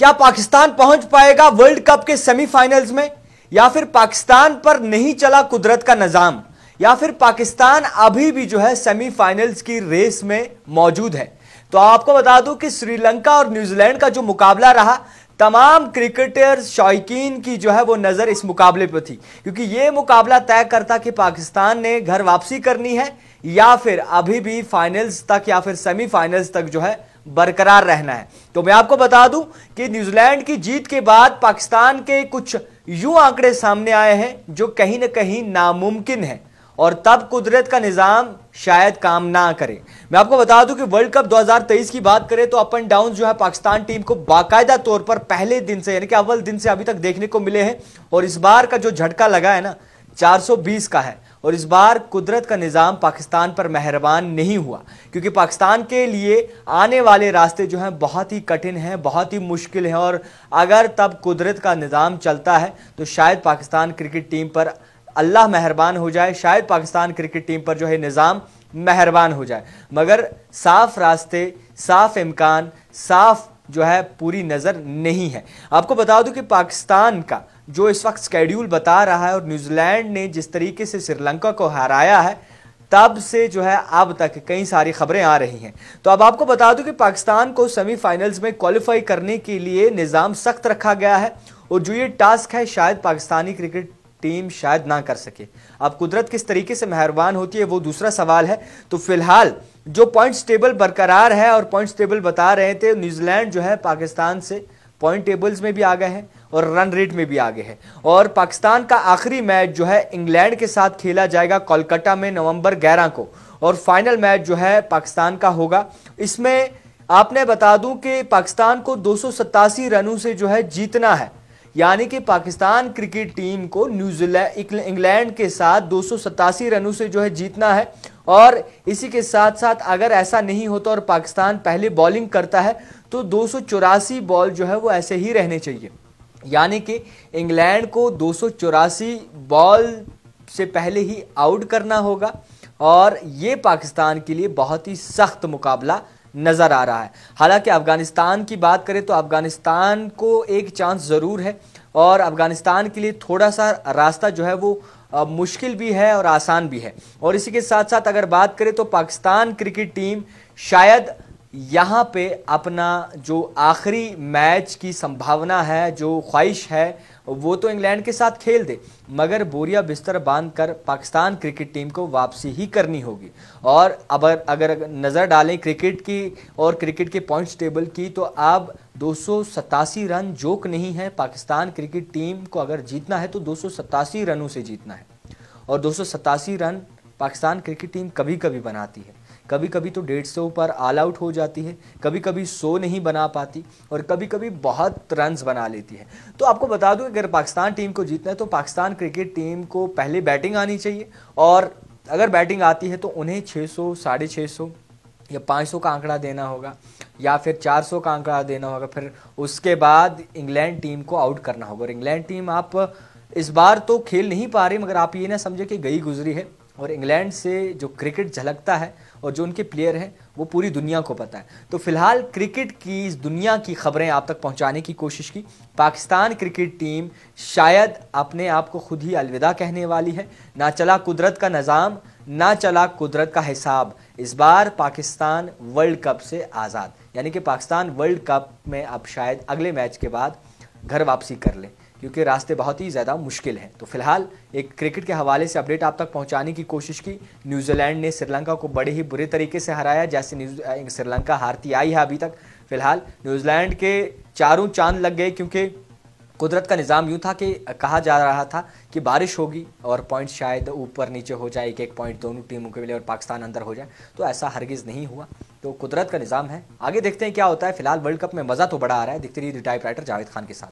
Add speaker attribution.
Speaker 1: क्या पाकिस्तान पहुंच पाएगा वर्ल्ड कप के सेमीफाइनल्स में या फिर पाकिस्तान पर नहीं चला कुदरत का निज़ाम या फिर पाकिस्तान अभी भी जो है सेमीफाइनल्स की रेस में मौजूद है तो आपको बता दूं कि श्रीलंका और न्यूजीलैंड का जो मुकाबला रहा तमाम क्रिकेटर्स शौकीन की जो है वो नज़र इस मुकाबले पर थी क्योंकि ये मुकाबला तय करता कि पाकिस्तान ने घर वापसी करनी है या फिर अभी भी फाइनल्स तक या फिर सेमीफाइनल्स तक जो है बरकरार रहना है तो मैं आपको बता दूं कि न्यूजीलैंड की जीत के बाद पाकिस्तान के कुछ यू आंकड़े सामने आए हैं जो कहीं ना कहीं नामुमकिन है और तब कुदरत का निज़ाम शायद काम ना करे मैं आपको बता दूं कि वर्ल्ड कप 2023 की बात करें तो अप एंड डाउन जो है पाकिस्तान टीम को बाकायदा तौर पर पहले दिन से यानी कि अव्वल दिन से अभी तक देखने को मिले हैं और इस बार का जो झटका लगा है ना 420 का है और इस बार कुदरत का निज़ाम पाकिस्तान पर मेहरबान नहीं हुआ क्योंकि पाकिस्तान के लिए आने वाले रास्ते जो हैं बहुत ही कठिन हैं बहुत ही मुश्किल हैं और अगर तब कुदरत का निज़ाम चलता है तो शायद पाकिस्तान क्रिकेट टीम पर अल्लाह मेहरबान हो जाए शायद पाकिस्तान क्रिकेट टीम पर जो है निज़ाम मेहरबान हो जाए मगर साफ रास्ते साफ इम्कान साफ जो है पूरी नज़र नहीं है आपको बता दूं कि पाकिस्तान का जो इस वक्त स्केड्यूल बता रहा है और न्यूजीलैंड ने जिस तरीके से श्रीलंका को हराया है तब से जो है अब तक कई सारी खबरें आ रही हैं तो अब आपको बता दूं कि पाकिस्तान को सेमीफाइनल्स में क्वालिफाई करने के लिए निज़ाम सख्त रखा गया है और जो ये टास्क है शायद पाकिस्तानी क्रिकेट टीम शायद ना कर सके अब कुदरत किस तरीके से मेहरबान होती है वो दूसरा सवाल है तो फिलहाल जो पॉइंट्स टेबल बरकरार है और पॉइंट्स टेबल बता रहे थे न्यूजीलैंड जो है पाकिस्तान से पॉइंट टेबल्स में भी गए हैं और रन रेट में भी आगे है और पाकिस्तान का आखिरी मैच जो है इंग्लैंड के साथ खेला जाएगा कोलकाता में नवंबर 11 को और फाइनल मैच जो है पाकिस्तान का होगा इसमें आपने बता दूं कि पाकिस्तान को दो रनों से जो है जीतना है यानी कि पाकिस्तान क्रिकेट टीम को न्यूजीलैंड इंग्लैंड के साथ दो रनों से जो है जीतना है और इसी के साथ साथ अगर ऐसा नहीं होता और पाकिस्तान पहले बॉलिंग करता है तो दो बॉल जो है वो ऐसे ही रहने चाहिए यानी कि इंग्लैंड को दो बॉल से पहले ही आउट करना होगा और ये पाकिस्तान के लिए बहुत ही सख्त मुकाबला नज़र आ रहा है हालांकि अफ़गानिस्तान की बात करें तो अफ़गानिस्तान को एक चांस ज़रूर है और अफ़गानिस्तान के लिए थोड़ा सा रास्ता जो है वो मुश्किल भी है और आसान भी है और इसी के साथ साथ अगर बात करें तो पाकिस्तान क्रिकेट टीम शायद यहाँ पे अपना जो आखिरी मैच की संभावना है जो ख्वाहिश है वो तो इंग्लैंड के साथ खेल दे मगर बोरिया बिस्तर बांध कर पाकिस्तान क्रिकेट टीम को वापसी ही करनी होगी और अब अगर, अगर नज़र डालें क्रिकेट की और क्रिकेट के पॉइंट्स टेबल की तो आप दो रन जोक नहीं है पाकिस्तान क्रिकेट टीम को अगर जीतना है तो दो रनों से जीतना है और दो रन पाकिस्तान क्रिकेट टीम कभी कभी बनाती है कभी कभी तो डेढ़ सौ पर ऑल आउट हो जाती है कभी कभी सो नहीं बना पाती और कभी कभी बहुत रन बना लेती है तो आपको बता दूं अगर पाकिस्तान टीम को जीतना है तो पाकिस्तान क्रिकेट टीम को पहले बैटिंग आनी चाहिए और अगर बैटिंग आती है तो उन्हें छः सौ साढ़े छः सौ या 500 का आंकड़ा देना होगा या फिर 400 का आंकड़ा देना होगा फिर उसके बाद इंग्लैंड टीम को आउट करना होगा और इंग्लैंड टीम आप इस बार तो खेल नहीं पा रही मगर आप ये ना समझे कि गई गुजरी है और इंग्लैंड से जो क्रिकेट झलकता है और जो उनके प्लेयर हैं वो पूरी दुनिया को पता है तो फिलहाल क्रिकेट की इस दुनिया की खबरें आप तक पहुंचाने की कोशिश की पाकिस्तान क्रिकेट टीम शायद अपने आप को खुद ही अलविदा कहने वाली है ना चला कुदरत का निज़ाम ना चला कुदरत का हिसाब इस बार पाकिस्तान वर्ल्ड कप से आज़ाद यानी कि पाकिस्तान वर्ल्ड कप में अब शायद अगले मैच के बाद घर वापसी कर लें क्योंकि रास्ते बहुत ही ज़्यादा मुश्किल हैं तो फिलहाल एक क्रिकेट के हवाले से अपडेट आप तक पहुंचाने की कोशिश की न्यूजीलैंड ने श्रीलंका को बड़े ही बुरे तरीके से हराया जैसे श्रीलंका हारती आई है अभी तक फिलहाल न्यूजीलैंड के चारों चांद लग गए क्योंकि कुदरत का निज़ाम यूँ था कि कहा जा रहा था कि बारिश होगी और पॉइंट शायद ऊपर नीचे हो जाए एक एक पॉइंट दोनों टीमों के लिए और पाकिस्तान अंदर हो जाए तो ऐसा हरगिज़ नहीं हुआ तो कुदरत का निज़ाम है आगे देखते हैं क्या होता है फिलहाल वर्ल्ड कप में मज़ा तो बड़ा आ रहा है दिखते रही टाइप राइटर जावेद खान के साथ